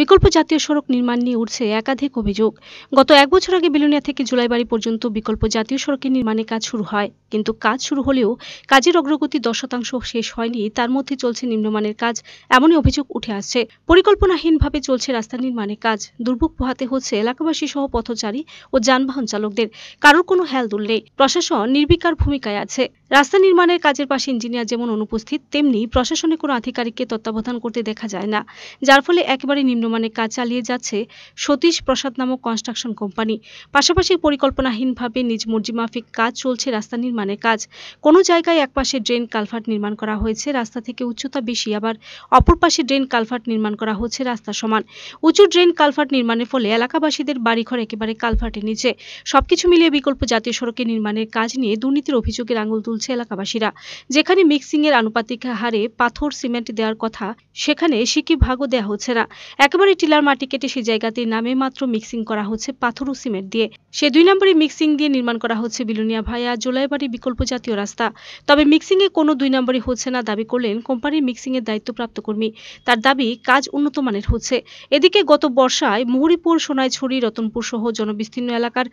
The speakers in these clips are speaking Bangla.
বিকল্প জাতীয় সড়ক নির্মাণ নিয়ে উঠছে একাধিক অভিযোগ গত এক বছর আগে বিলোনিয়া থেকে জুলাইবাড়ি পর্যন্ত বিকল্প জাতীয় সড়কের নির্মাণে কাজ শুরু হয় কিন্তু কাজ শুরু হলেও কাজের অগ্রগতি দশ শতাংশ শেষ হয়নি তার মধ্যে চলছে নিম্নমানের কাজ এমনই অভিযোগ উঠে আসছে পরিকল্পনাহীনভাবে চলছে রাস্তা নির্মাণের কাজ দুর্ভোগ পোহাতে হচ্ছে এলাকাবাসী সহ পথচারী ও যানবাহন চালকদের কারোর কোনো হেলদুল নেই প্রশাসন নির্বিকার ভূমিকায় আছে রাস্তা নির্মাণের কাজের পাশে ইঞ্জিনিয়ার যেমন অনুপস্থিত তেমনি প্রশাসনে কোনো আধিকারিককে তত্ত্বাবধান করতে দেখা যায় না যার ফলে একেবারে নিম্ন নিম্নমানের কাজ চালিয়ে যাচ্ছে সতীশ প্রসাদ নামক কনস্ট্রাকশন কোম্পানি পাশাপাশি পরিকল্পনাহীনভাবে নিজ মর্জিমাফিক কাজ চলছে রাস্তা নির্মাণের কাজ কোনো জায়গায় একপাশে ড্রেন কালভার্ট নির্মাণ করা হয়েছে রাস্তা থেকে উচ্চতা বেশি আবার অপর পাশে ড্রেন কালভার্ট নির্মাণ করা হচ্ছে রাস্তা সমান উঁচু ড্রেন কালভার্ট নির্মাণের ফলে এলাকাবাসীদের বাড়িঘর একেবারে কালভার্টের নিচে সবকিছু মিলিয়ে বিকল্প জাতীয় সড়কের নির্মাণের কাজ নিয়ে দুর্নীতির অভিযোগের আঙুল তুলছে এলাকাবাসীরা যেখানে মিক্সিংয়ের আনুপাতিক হারে পাথর সিমেন্ট দেওয়ার কথা সেখানে সিকি ভাগও দেওয়া হচ্ছে না এক একেবারে টিলার মাটি কেটে সেই জায়গাতে নামে মাত্র মিক্সিং করা হচ্ছে পাথর ও সিমেন্ট দিয়ে সে দুই নম্বরে মিক্সিং দিয়ে নির্মাণ করা হচ্ছে বিলুনিয়া ভায়া জোলাইবাড়ি বিকল্প জাতীয় রাস্তা তবে মিক্সিংয়ে কোনো দুই নম্বরই হচ্ছে না দাবি করলেন কোম্পানির মিক্সিংয়ের দায়িত্বপ্রাপ্ত কর্মী তার দাবি কাজ উন্নত মানের হচ্ছে এদিকে গত বর্ষায় মুহুরিপুর সোনাইছড়ি রতনপুর সহ জনবিস্তীর্ণ এলাকার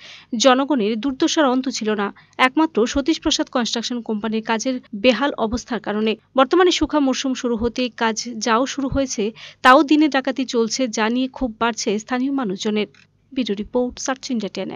জনগণের দুর্দশার অন্ত ছিল না একমাত্র সতীশ প্রসাদ কনস্ট্রাকশন কোম্পানির কাজের বেহাল অবস্থার কারণে বর্তমানে সুখা মরশুম শুরু হতে কাজ যাও শুরু হয়েছে তাও দিনে ডাকাতি চলছে চলছে জানিয়ে ক্ষোভ বাড়ছে স্থানীয় মানুষজনের ব্যুরো রিপোর্ট সার্চ ইন্ডিয়া